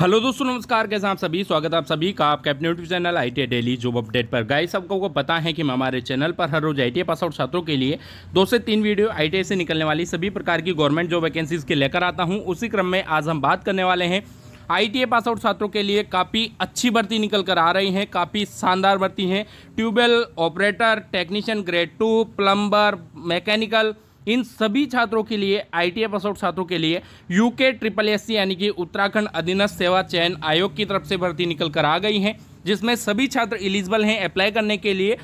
hello दोस्तों नमस्कार कैसे आप सभी स्वागत आप सभी का आपका अपने YouTube channel I daily job update पर गाइस सबको को पता है कि हम हमारे चैनल पर हर रोज आई टी पास आउट छात्रों के लिए दो से तीन वीडियो आई से निकलने वाली सभी प्रकार की गवर्नमेंट जॉब वैकेंसीज के लेकर आता हूं उसी क्रम में आज हम बात करने वाले हैं आई पास आउट छात्रों के लिए काफ़ी अच्छी भर्ती निकल कर आ रही हैं काफ़ी शानदार भर्ती हैं tubewell operator technician grade two plumber mechanical इन सभी छात्रों के लिए आई पास आउट छात्रों के लिए यूके ट्रिपल एस यानी कि उत्तराखंड अधीनस्थ सेवा चयन आयोग की तरफ से भर्ती निकल कर आ गई है जिसमें सभी छात्र एलिजिबल हैं अप्लाई करने के लिए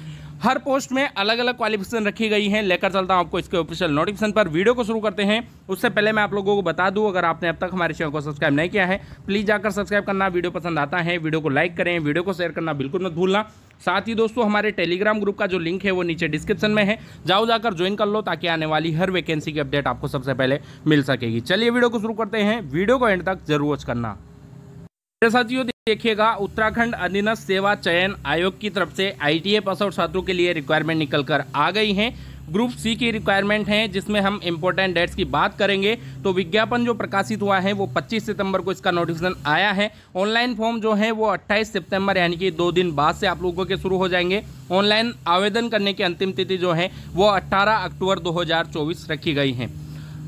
हर पोस्ट में अलग अलग क्वालिफिकेशन रखी गई हैं लेकर चलता हूँ आपको इसके ऑफिशियल नोटिफिकेशन पर वीडियो को शुरू करते हैं उससे पहले मैं आप लोगों को बता दूँ अगर आपने अब तक हमारे चैनल को सब्सक्राइब नहीं किया है प्लीज़ जाकर सब्सक्राइब करना वीडियो पसंद आता है वीडियो को लाइक करें वीडियो को शेयर करना बिल्कुल मत भूलना साथ ही दोस्तों हमारे टेलीग्राम ग्रुप का जो लिंक है वो नीचे डिस्क्रिप्शन में है जाओ जाकर ज्वाइन कर लो ताकि आने वाली हर वैकेंसी की अपडेट आपको सबसे पहले मिल सकेगी चलिए वीडियो को शुरू करते हैं वीडियो को एंड तक जरूर वॉच करना मेरे साथियों देखिएगा उत्तराखंड अधीनस्थ सेवा चयन आयोग की तरफ से आईटीए पास छात्रों के लिए रिक्वायरमेंट निकल कर आ गई हैं ग्रुप सी की रिक्वायरमेंट है जिसमें हम इम्पोर्टेंट डेट्स की बात करेंगे तो विज्ञापन जो प्रकाशित हुआ है वो 25 सितंबर को इसका नोटिफिकेशन आया है ऑनलाइन फॉर्म जो है वो 28 सितंबर यानी कि दो दिन बाद से आप लोगों के शुरू हो जाएंगे ऑनलाइन आवेदन करने की अंतिम तिथि जो है वो 18 अक्टूबर 2024 रखी गई है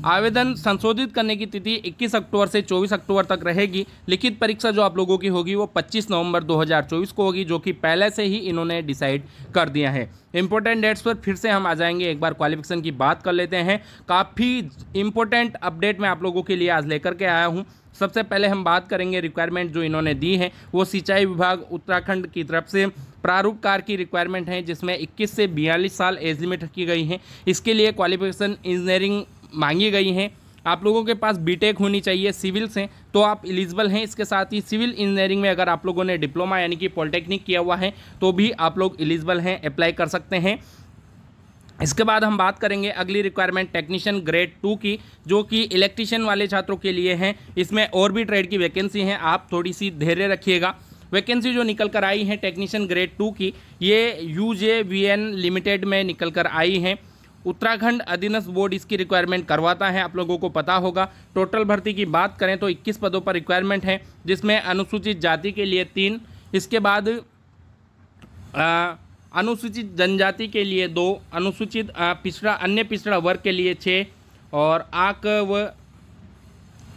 आवेदन संशोधित करने की तिथि 21 अक्टूबर से 24 अक्टूबर तक रहेगी लिखित परीक्षा जो आप लोगों की होगी वो 25 नवंबर 2024 को होगी जो कि पहले से ही इन्होंने डिसाइड कर दिया है इंपॉर्टेंट डेट्स पर फिर से हम आ जाएंगे एक बार क्वालिफिकेशन की बात कर लेते हैं काफ़ी इंपॉर्टेंट अपडेट मैं आप लोगों के लिए आज लेकर के आया हूँ सबसे पहले हम बात करेंगे रिक्वायरमेंट जो इन्होंने दी है वो सिंचाई विभाग उत्तराखंड की तरफ से प्रारूप कार की रिक्वायरमेंट है जिसमें 21 से 42 साल एज लिमिट रखी गई है इसके लिए क्वालिफिकेशन इंजीनियरिंग मांगी गई हैं आप लोगों के पास बीटेक होनी चाहिए सिविल्स हैं तो आप एलिजिबल हैं इसके साथ ही सिविल इंजीनियरिंग में अगर आप लोगों ने डिप्लोमा यानी कि पॉलिटेक्निक किया हुआ है तो भी आप लोग एलिजिबल हैं अप्लाई कर सकते हैं इसके बाद हम बात करेंगे अगली रिक्वायरमेंट टेक्नीशियन ग्रेड टू की जो कि इलेक्ट्रिशियन वाले छात्रों के लिए हैं इसमें और भी ट्रेड की वैकेंसी हैं आप थोड़ी सी धैर्य रखिएगा वैकेंसी जो निकल कर आई है टेक्नीशियन ग्रेड टू की ये U J V N limited में निकल कर आई हैं उत्तराखंड अधीनस्थ बोर्ड इसकी रिक्वायरमेंट करवाता है आप लोगों को पता होगा टोटल भर्ती की बात करें तो 21 पदों पर रिक्वायरमेंट है जिसमें अनुसूचित जाति के लिए तीन इसके बाद अनुसूचित जनजाति के लिए दो अनुसूचित पिछड़ा अन्य पिछड़ा वर्ग के लिए छः और आक व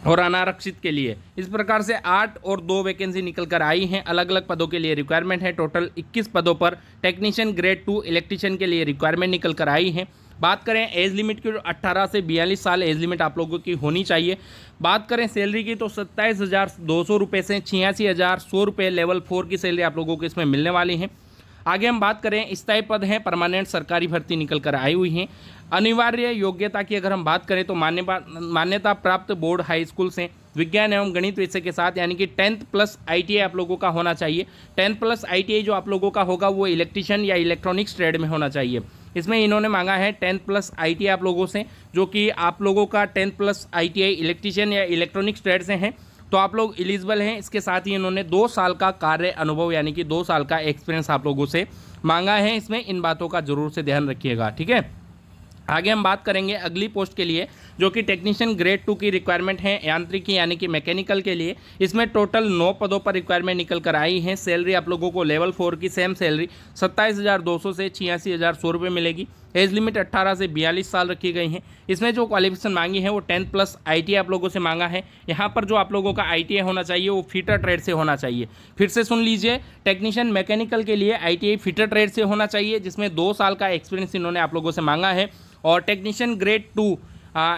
और अनारक्षित के लिए इस प्रकार से आठ और दो वैकेंसी निकल कर आई हैं अलग अलग पदों के लिए रिक्वायरमेंट है टोटल 21 पदों पर टेक्नीशियन ग्रेड टू इलेक्ट्रीशियन के लिए रिक्वायरमेंट निकल कर आई हैं बात करें एज लिमिट की तो 18 से बयालीस साल एज लिमिट आप लोगों की होनी चाहिए बात करें सैलरी की तो सत्ताईस हज़ार दो सौ रुपये से छियासी हज़ार सौ रुपये लेवल फोर की सैलरी आप लोगों को इसमें मिलने वाली है आगे हम बात करें स्थायी पद हैं परमानेंट सरकारी भर्ती निकल कर आई हुई हैं अनिवार्य योग्यता की अगर हम बात करें तो मान्य मान्यता प्राप्त बोर्ड हाई स्कूल से विज्ञान एवं गणित विषय के साथ यानी कि टेंथ प्लस आईटीआई आप लोगों का होना चाहिए टेंथ प्लस आईटीआई जो आप लोगों का होगा वो इलेक्ट्रिशियन या इलेक्ट्रॉनिक्स ट्रेड में होना चाहिए इसमें इन्होंने मांगा है टेंथ प्लस आई आप लोगों से जो कि आप लोगों का टेंथ प्लस आई इलेक्ट्रिशियन या इलेक्ट्रॉनिक्स ट्रेड से हैं तो आप लोग एलिजिबल हैं इसके साथ ही इन्होंने दो साल का कार्य अनुभव यानी कि दो साल का एक्सपीरियंस आप लोगों से मांगा है इसमें इन बातों का जरूर से ध्यान रखिएगा ठीक है आगे हम बात करेंगे अगली पोस्ट के लिए जो कि टेक्नीशियन ग्रेड टू की रिक्वायरमेंट है यांत्रिकी यानी कि मैकेनिकल के लिए इसमें टोटल नौ पदों पर रिक्वायरमेंट निकल कर आई है सैलरी आप लोगों को लेवल फोर की सेम सैलरी सत्ताईस हज़ार दो सौ से छियासी हज़ार सौ रुपये मिलेगी एज लिमिट 18 से 42 साल रखी गई है इसमें जो क्वालिफिकेशन मांगी है वो 10 प्लस आई आप लोगों से मांगा है यहाँ पर जो आप लोगों का आई होना चाहिए वो फीटर ट्रेड से होना चाहिए फिर से सुन लीजिए टेक्नीशियन मैकेनिकल के लिए आई फीटर ट्रेड से होना चाहिए जिसमें दो साल का एक्सपीरियंस इन्होंने आप लोगों से मांगा है और टेक्नीशियन ग्रेड टू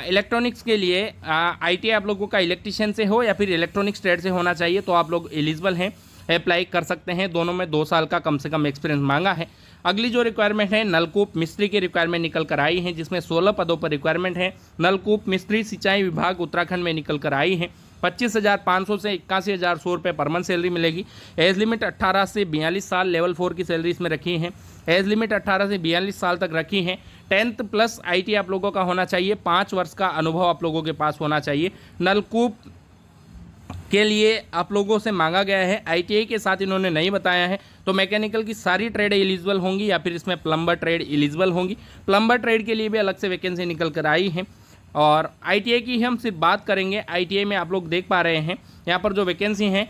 इलेक्ट्रॉनिक्स के लिए आई आप लोगों का इलेक्ट्रिशियन से हो या फिर इलेक्ट्रॉनिक्स ट्रेड से होना चाहिए तो आप लोग एलिजिबल हैं अप्लाई कर सकते हैं दोनों में दो साल का कम से कम एक्सपीरियंस मांगा है अगली जो रिक्वायरमेंट है नलकूप मिस्त्री की रिक्वायरमेंट निकल कर आई है जिसमें सोलह पदों पर रिक्वायरमेंट है नलकूप मिस्त्री सिंचाई विभाग उत्तराखंड में निकल कर आई है पच्चीस हज़ार पाँच सौ से इक्यासी हज़ार सौ रुपये पर मंथ सैलरी मिलेगी एज लिमिट अट्ठारह से बयालीस साल लेवल फोर की सैलरी इसमें रखी है एज लिमिट अट्ठारह से बयालीस साल तक रखी है टेंथ प्लस आईटी आप लोगों का होना चाहिए पाँच वर्ष का अनुभव आप लोगों के पास होना चाहिए नलकूप के लिए आप लोगों से मांगा गया है आईटीआई के साथ इन्होंने नहीं बताया है तो मैकेनिकल की सारी ट्रेड एलिजिबल होंगी या फिर इसमें प्लम्बर ट्रेड एलिजिबल होंगी प्लम्बर ट्रेड के लिए भी अलग से वैकेंसी निकल कर आई है और आईटीआई की हम सिर्फ बात करेंगे आईटीआई में आप लोग देख पा रहे हैं यहाँ पर जो वैकेंसी हैं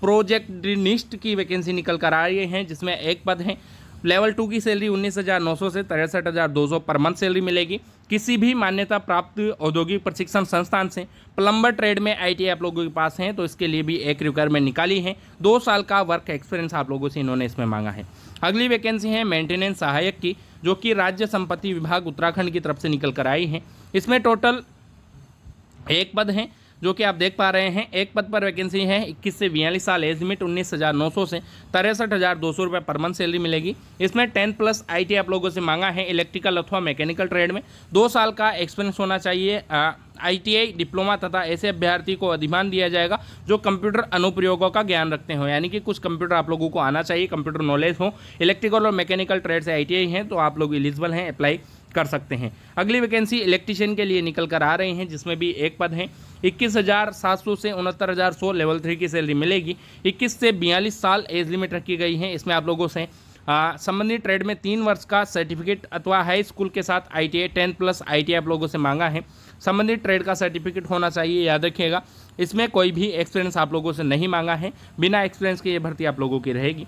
प्रोजेक्टनिस्ट की वैकेंसी निकल कर आ रही हैं जिसमें एक पद है लेवल टू की सैलरी उन्नीस हज़ार नौ सौ से तिरसठ हज़ार दो सौ पर मंथ सैलरी मिलेगी किसी भी मान्यता प्राप्त औद्योगिक प्रशिक्षण संस्थान से प्लम्बर ट्रेड में आई आप लोगों के पास हैं तो इसके लिए भी एक रिक्वायरमेंट निकाली है दो साल का वर्क एक्सपीरियंस आप लोगों से इन्होंने इसमें मांगा है अगली वैकेंसी है मेंटेनेंस सहायक की जो कि राज्य संपत्ति विभाग उत्तराखंड की तरफ से निकल कर आई है इसमें टोटल एक पद हैं जो कि आप देख पा रहे हैं एक पद पर वैकेंसी है इक्कीस से बयालीस साल एज लिमिट उन्नीस हज़ार नौ सौ से तिरसठ हज़ार दो सौ रुपये पर मंथ सैलरी मिलेगी इसमें टेन प्लस आई आप लोगों से मांगा है इलेक्ट्रिकल अथवा मैकेनिकल ट्रेड में दो साल का एक्सपीरियंस होना चाहिए आ, आईटीआई डिप्लोमा तथा ऐसे अभ्यर्थी को अधिमान दिया जाएगा जो कंप्यूटर अनुप्रयोगों का ज्ञान रखते हो यानी कि कुछ कंप्यूटर आप लोगों को आना चाहिए कंप्यूटर नॉलेज हो इलेक्ट्रिकल और मैकेनिकल ट्रेड से आई हैं तो आप लोग एलिजिबल हैं अप्लाई कर सकते हैं अगली वैकेंसी इलेक्ट्रीशियन के लिए निकल कर आ रहे हैं जिसमें भी एक पद है इक्कीस हज़ार सात सौ से उनहत्तर हज़ार सौ लेवल थ्री की सैलरी मिलेगी इक्कीस से बयालीस साल एज लिमिट रखी गई है इसमें आप लोगों से संबंधित ट्रेड में तीन वर्ष का सर्टिफिकेट अथवा हाई स्कूल के साथ I T I plus I T I आप लोगों से मांगा है संबंधित ट्रेड का सर्टिफिकेट होना चाहिए याद रखिएगा इसमें कोई भी एक्सपीरियंस आप लोगों से नहीं मांगा है बिना एक्सपीरियंस के ये भर्ती आप लोगों की रहेगी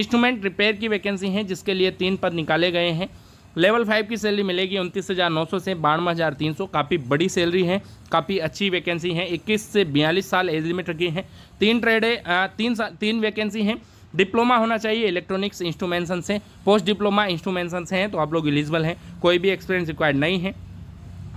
इंस्ट्रूमेंट रिपेयर की वैकेंसी है जिसके लिए तीन पद निकाले गए हैं लेवल फाइव की सैलरी मिलेगी उनतीस हज़ार नौ सौ से बानवे हज़ार तीन सौ काफ़ी बड़ी सैलरी है काफ़ी अच्छी वैकेंसी है इक्कीस से बयालीस साल एज लिमिट रखी है तीन ट्रेड है तीन तीन वैकेंसी हैं डिप्लोमा होना चाहिए इलेक्ट्रॉनिक्स इंस्ट्रूमेंशन से पोस्ट डिप्लोमा इंस्ट्रूमेंशन से हैं तो आप लोग एलिजिबल हैं कोई भी एक्सपीरियंस रिक्वायर्ड नहीं है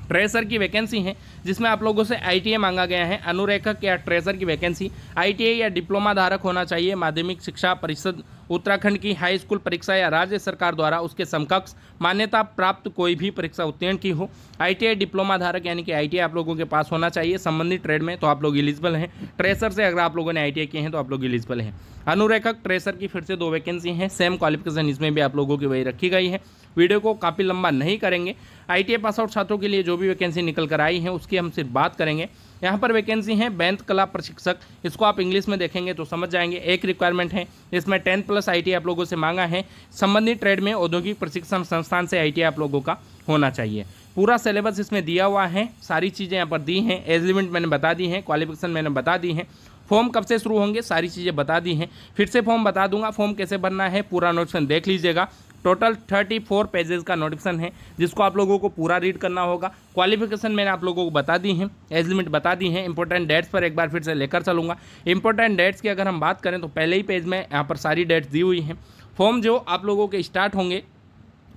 ट्रेसर की वैकेंसी है जिसमें आप लोगों से ए मांगा गया है अनुरेखक या ट्रेसर की वैकेंसी ए या डिप्लोमा धारक होना चाहिए माध्यमिक शिक्षा परिषद उत्तराखंड की हाई स्कूल परीक्षा या राज्य सरकार द्वारा उसके समकक्ष मान्यता प्राप्त कोई भी परीक्षा उत्तीर्ण की हो आईटीआई डिप्लोमा धारक यानी कि आईटीआई आप लोगों के पास होना चाहिए संबंधित ट्रेड में तो आप लोग इलिजिबल हैं ट्रेसर से अगर आप लोगों ने आई किए हैं तो आप लोग इलिजिबल हैं अनुरेखक ट्रेसर की फिर से दो वैकेंसी हैं सेम क्वालिफिकेशन इसमें भी आप लोगों की वही रखी गई है वीडियो को काफ़ी लंबा नहीं करेंगे आई पास आउट छात्रों के लिए जो भी वैकेंसी निकल कर आई है उसकी हम सिर्फ बात करेंगे यहाँ पर वैकेंसी है बैंक कला प्रशिक्षक इसको आप इंग्लिश में देखेंगे तो समझ जाएंगे एक रिक्वायरमेंट है इसमें टेन प्लस आई आप लोगों से मांगा है संबंधित ट्रेड में औद्योगिक प्रशिक्षण संस्थान से आई आप लोगों का होना चाहिए पूरा सिलेबस इसमें दिया हुआ है सारी चीज़ें यहाँ पर दी हैं एज लिमिट मैंने बता दी हैं क्वालिफिकेशन मैंने बता दी हैं फॉर्म कब से शुरू होंगे सारी चीज़ें बता दी हैं फिर से फॉर्म बता दूंगा फॉर्म कैसे भरना है पूरा नोटिसन देख लीजिएगा टोटल थर्टी फोर पेजेज़ का नोटिफिकेशन है जिसको आप लोगों को पूरा रीड करना होगा क्वालिफिकेशन मैंने आप लोगों को बता दी है एज लिमिट बता दी है इंपॉर्टेंट डेट्स पर एक बार फिर से लेकर चलूँगा इंपॉर्टेंट डेट्स की अगर हम बात करें तो पहले ही पेज में यहाँ पर सारी डेट्स दी हुई हैं फॉर्म जो आप लोगों के स्टार्ट होंगे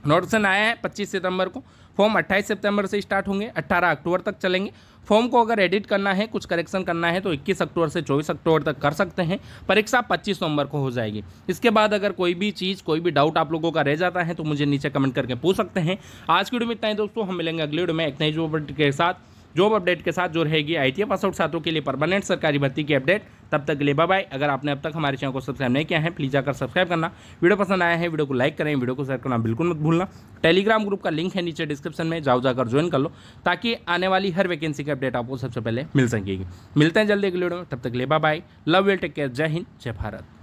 नोटिफिकेशन आया है पच्चीस सितंबर को फॉर्म 28 सितंबर से स्टार्ट होंगे 18 अक्टूबर तक चलेंगे फॉर्म को अगर एडिट करना है कुछ करेक्शन करना है तो 21 अक्टूबर से 24 अक्टूबर तक कर सकते हैं परीक्षा 25 नवंबर को हो जाएगी इसके बाद अगर कोई भी चीज़ कोई भी डाउट आप लोगों का रह जाता है तो मुझे नीचे कमेंट करके पूछ सकते हैं आज की वीडियो में इतना ही दोस्तों हम मिलेंगे अगली वीडियो में एक नई जो के साथ जॉब अपडेट के साथ जो रहेगी आई टी पास आउट छात्रों के लिए परमानेंट सरकारी भर्ती की अपडेट तब तक ले बाय अगर आपने अब तक हमारे चैनल को सब्सक्राइब नहीं किया है प्लीज जाकर सब्सक्राइब करना वीडियो पसंद आया है वीडियो को लाइक करें वीडियो को शेयर करना बिल्कुल मत भूलना टेलीग्राम ग्रुप का लिंक है नीचे डिस्क्रिप्शन में जाओ जाकर ज्वाइन कर लो ताकि आने वाली हर वैकेंसी की अपडेट आपको सबसे पहले मिल सकेगी मिलते हैं जल्दी अगले वीडियो में तब तक ले bye love will take care जय हिंद जय भारत